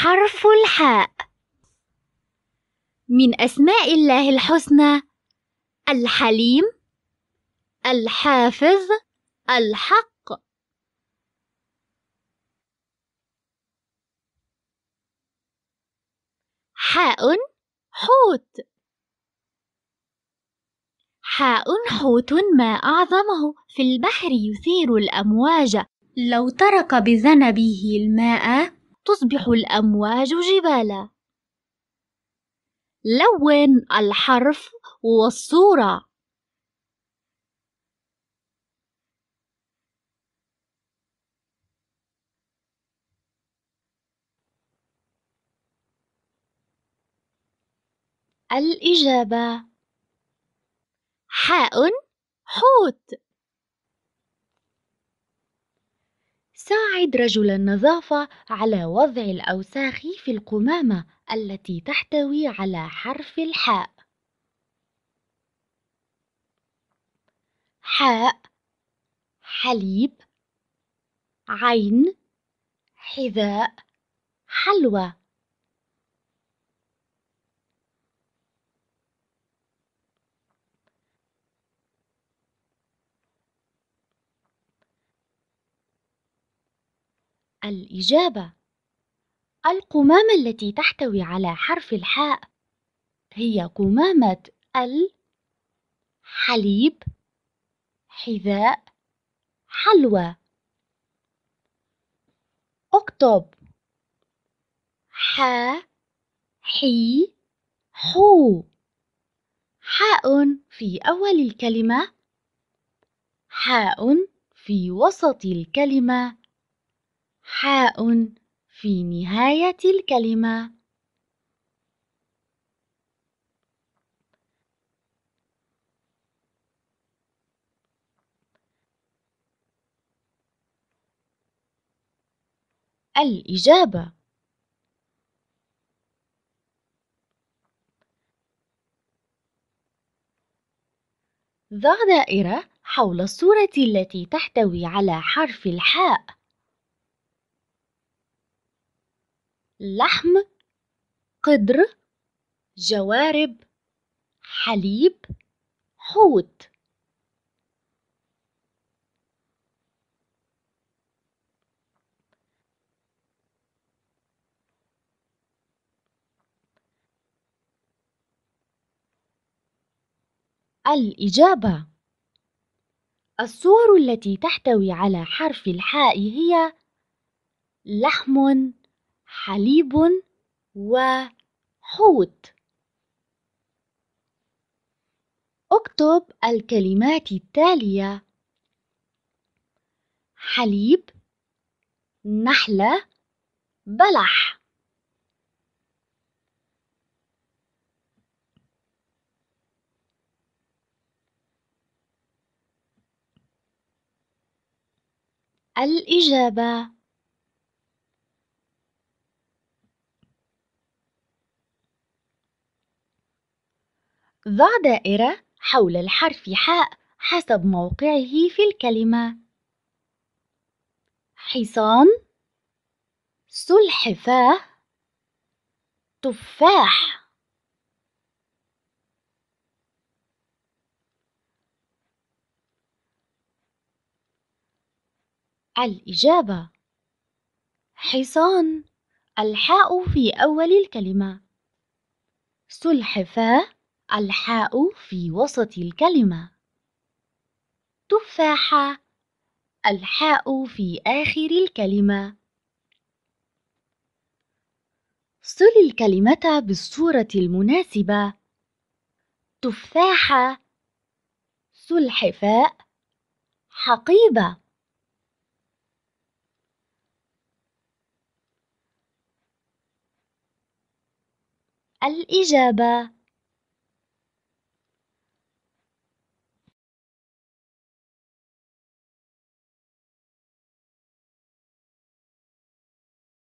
حرف الحاء من أسماء الله الحسنى الحليم الحافظ الحق حاء حوت حاء حوت ما أعظمه في البحر يثير الأمواج لو ترك بذنبه الماء تصبح الأمواج جبالا لون الحرف والصورة الإجابة حاء حوت ساعد رجل النظافة على وضع الأوساخ في القمامة التي تحتوي على حرف الحاء. حاء حليب عين حذاء حلوى الإجابة القمامة التي تحتوي على حرف الحاء هي قمامة ال حليب حذاء حلوى اكتب ح حي حو حاء في أول الكلمة حاء في وسط الكلمة حاء في نهاية الكلمة الإجابة ضع دائرة حول الصورة التي تحتوي على حرف الحاء لحم قدر جوارب حليب حوت الإجابة الصور التي تحتوي على حرف الحاء هي لحم حليب وحوت اكتب الكلمات التالية حليب نحلة بلح الإجابة ضع دائرة حول الحرف حاء حسب موقعه في الكلمة حصان سلحفاه تفاح الإجابة حصان الحاء في أول الكلمة سلحفاه الحاء في وسط الكلمة تفاحة الحاء في آخر الكلمة صل الكلمة بالصورة المناسبة تفاحة سلحفاء حقيبة الإجابة